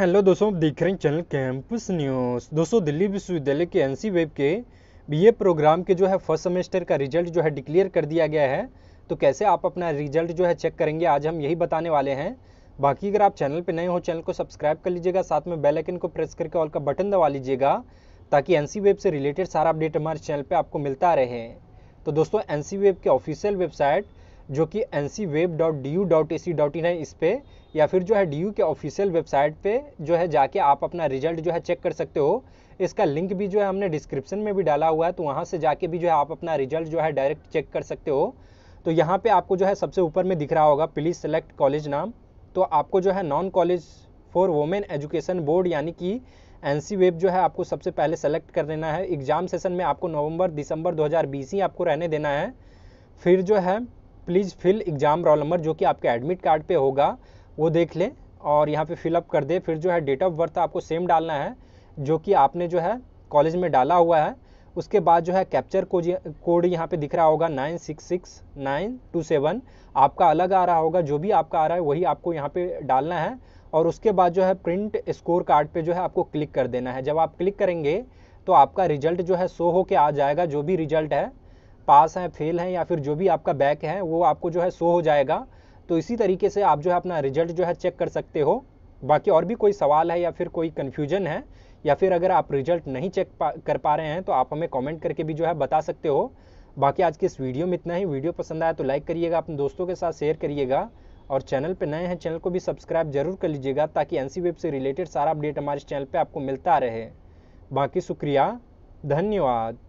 hello दोस्तों देख रहे हैं चैनल कैंपस न्यूज़ दोस्तों दिल्ली विश्वविद्यालय के एनसी वेब के बीए प्रोग्राम के जो है फर्स्ट सेमेस्टर का रिजल्ट जो है डिक्लेयर कर दिया गया है तो कैसे आप अपना रिजल्ट जो है चेक करेंगे आज हम यही बताने वाले हैं बाकी अगर आप चैनल पर नए हो चैनल को सब्सक्राइब कर लीजिएगा साथ में बेलाइकन को प्रेस करके ऑल का बटन दबा लीजिएगा ताकि एन वेब से रिलेटेड सारा अपडेट हमारे चैनल पर आपको मिलता रहे तो दोस्तों एन वेब के ऑफिशियल वेबसाइट जो कि N C web dot D U dot A C dot in है इस पर या फिर जो है डी यू के ऑफिशियल वेबसाइट पे जो है जाके आप अपना रिजल्ट जो है चेक कर सकते हो इसका लिंक भी जो है हमने डिस्क्रिप्शन में भी डाला हुआ है तो वहाँ से जाके भी जो है आप अपना रिजल्ट जो है डायरेक्ट चेक कर सकते हो तो यहाँ पे आपको जो है सबसे ऊपर में दिख रहा होगा प्लीज सेलेक्ट कॉलेज नाम तो आपको जो है non college for women education board यानी कि एन सी वेब जो है आपको सबसे पहले सेलेक्ट कर लेना है एग्ज़ाम सेशन में आपको नवंबर दिसंबर 2020 ही आपको रहने देना है फिर जो है please fill exam roll number जो कि आपके एडमिट कार्ड पे होगा वो देख लें और यहाँ पे फिलअप कर दे फिर जो है डेट ऑफ बर्थ आपको सेम डालना है जो कि आपने जो है कॉलेज में डाला हुआ है उसके बाद जो है कैप्चर कोड कोड यहाँ पे दिख रहा होगा nine six six nine two seven आपका अलग आ रहा होगा जो भी आपका आ रहा है वही आपको यहाँ पे डालना है और उसके बाद जो है प्रिंट स्कोर कार्ड पे जो है आपको क्लिक कर देना है जब आप क्लिक करेंगे तो आपका रिजल्ट जो है शो हो के आ जाएगा जो भी रिजल्ट है पास हैं फेल हैं या फिर जो भी आपका बैक है वो आपको जो है शो हो जाएगा तो इसी तरीके से आप जो है अपना रिजल्ट जो है चेक कर सकते हो बाकी और भी कोई सवाल है या फिर कोई कन्फ्यूजन है या फिर अगर आप रिजल्ट नहीं चेक कर पा रहे हैं तो आप हमें कॉमेंट करके भी जो है बता सकते हो बाकी आज के इस वीडियो में इतना ही वीडियो पसंद आया तो लाइक करिएगा अपने दोस्तों के साथ शेयर करिएगा और चैनल पर नए हैं चैनल को भी सब्सक्राइब जरूर कर लीजिएगा ताकि एन वेब से रिलेटेड सारा अपडेट हमारे चैनल पर आपको मिलता रहे बाकी शुक्रिया धन्यवाद